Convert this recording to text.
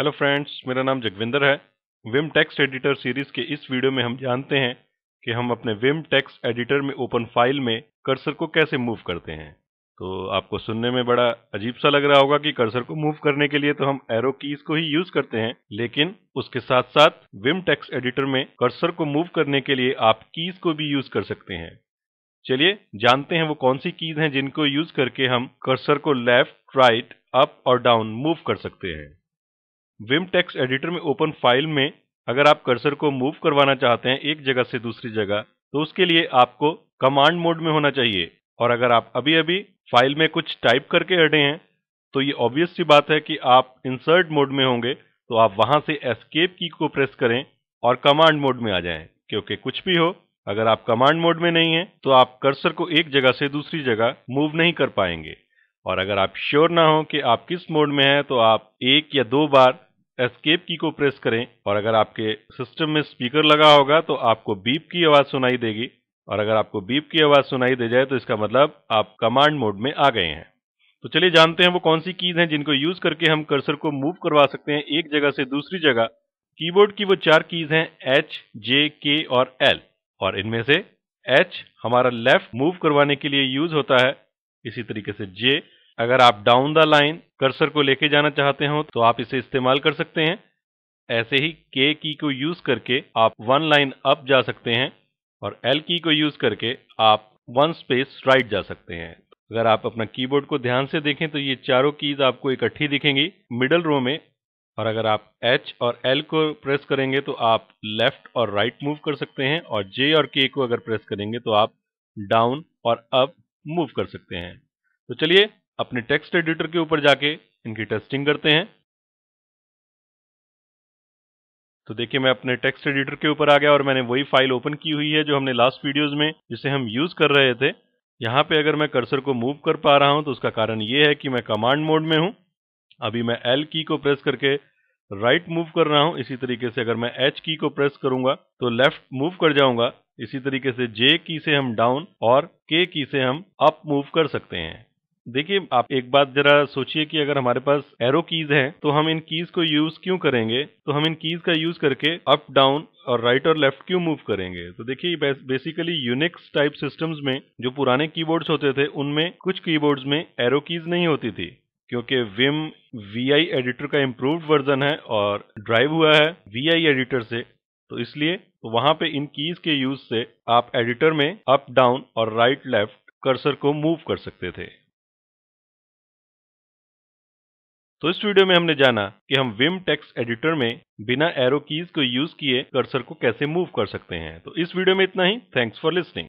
hello friends मेरा नाम जगविंदर है विम टेक्स्ट एडिटर सीरीज के इस वीडियो में हम जानते हैं कि हम अपने विम टेक्स्ट एडिटर में ओपन फाइल में कर्सर को कैसे मूव करते हैं तो आपको सुनने में बड़ा अजीब सा लग रहा होगा कि कर्सर को मूव करने के लिए तो हम एरो कीज को ही यूज करते हैं लेकिन उसके साथ साथ विम टेक्स एडिटर में कर्सर को मूव करने के लिए आप कीज को भी यूज कर सकते हैं चलिए जानते हैं वो कौन सी कीज हैं जिनको यूज करके हम कर्सर को लेफ्ट राइट अप और डाउन मूव कर सकते हैं विम टेक्स एडिटर में ओपन फाइल में अगर आप कर्सर को मूव करवाना चाहते हैं एक जगह से दूसरी जगह तो उसके लिए आपको कमांड मोड में होना चाहिए और अगर आप अभी अभी फाइल में कुछ टाइप करके हटे हैं तो ये ऑब्वियस सी बात है कि आप इंसर्ट मोड में होंगे तो आप वहां से एस्केप की को प्रेस करें और कमांड मोड में आ जाएं क्योंकि कुछ भी हो अगर आप कमांड मोड में नहीं हैं तो आप कर्सर को एक जगह से दूसरी जगह मूव नहीं कर पाएंगे और अगर आप श्योर ना हो कि आप किस मोड में हैं तो आप एक या दो बार एस्केप की को प्रेस करें और अगर आपके सिस्टम में स्पीकर लगा होगा तो आपको बीप की आवाज़ सुनाई देगी और अगर आपको बीप की आवाज़ सुनाई दे जाए तो इसका मतलब आप कमांड मोड में आ गए हैं तो चलिए जानते हैं वो कौन सी कीज हैं जिनको यूज करके हम कर्सर को मूव करवा सकते हैं एक जगह से दूसरी जगह कीबोर्ड की वो चार कीज हैं एच जे के और एल और इनमें से एच हमारा लेफ्ट मूव करवाने के लिए यूज होता है इसी तरीके से जे अगर आप डाउन द लाइन कर्सर को लेके जाना चाहते हो तो आप इसे इस्तेमाल कर सकते हैं ऐसे ही के की को यूज करके आप वन लाइन अप जा सकते हैं और एल की को यूज करके आप वन स्पेस राइट जा सकते हैं अगर आप अपना कीबोर्ड को ध्यान से देखें तो ये चारों कीज आपको इकट्ठी दिखेंगी मिडल रो में और अगर आप H और L को प्रेस करेंगे तो आप लेफ्ट और राइट right मूव कर सकते हैं और J और K को अगर प्रेस करेंगे तो आप डाउन और अप मूव कर सकते हैं तो चलिए अपने टेक्स्ट एडिटर के ऊपर जाके इनकी टेस्टिंग करते हैं तो देखिए मैं अपने टेक्स्ट एडिटर के ऊपर आ गया और मैंने वही फाइल ओपन की हुई है जो हमने लास्ट वीडियोस में जिसे हम यूज कर रहे थे यहाँ पे अगर मैं कर्सर को मूव कर पा रहा हूँ तो उसका कारण ये है कि मैं कमांड मोड में हूँ अभी मैं एल की को प्रेस करके राइट right मूव कर रहा हूँ इसी तरीके से अगर मैं एच की को प्रेस करूंगा तो लेफ्ट मूव कर जाऊंगा इसी तरीके से जे की से हम डाउन और के की से हम अप मूव कर सकते हैं देखिए आप एक बात जरा सोचिए कि अगर हमारे पास एरो कीज हैं तो हम इन कीज को यूज क्यों करेंगे तो हम इन कीज का यूज करके अप डाउन और राइट और लेफ्ट क्यों मूव करेंगे तो देखिए बेसिकली यूनिक्स टाइप सिस्टम्स में जो पुराने कीबोर्ड्स होते थे उनमें कुछ कीबोर्ड्स में एरो कीज नहीं होती थी क्योंकि विम वी एडिटर का इम्प्रूव वर्जन है और ड्राइव हुआ है वी एडिटर से तो इसलिए तो वहां पे इन कीज के यूज से आप एडिटर में अप डाउन और राइट लेफ्ट कर्सर को मूव कर सकते थे तो इस वीडियो में हमने जाना कि हम विम टेक्स एडिटर में बिना एरो कीज को यूज किए कर्सर को कैसे मूव कर सकते हैं तो इस वीडियो में इतना ही थैंक्स फॉर लिसनिंग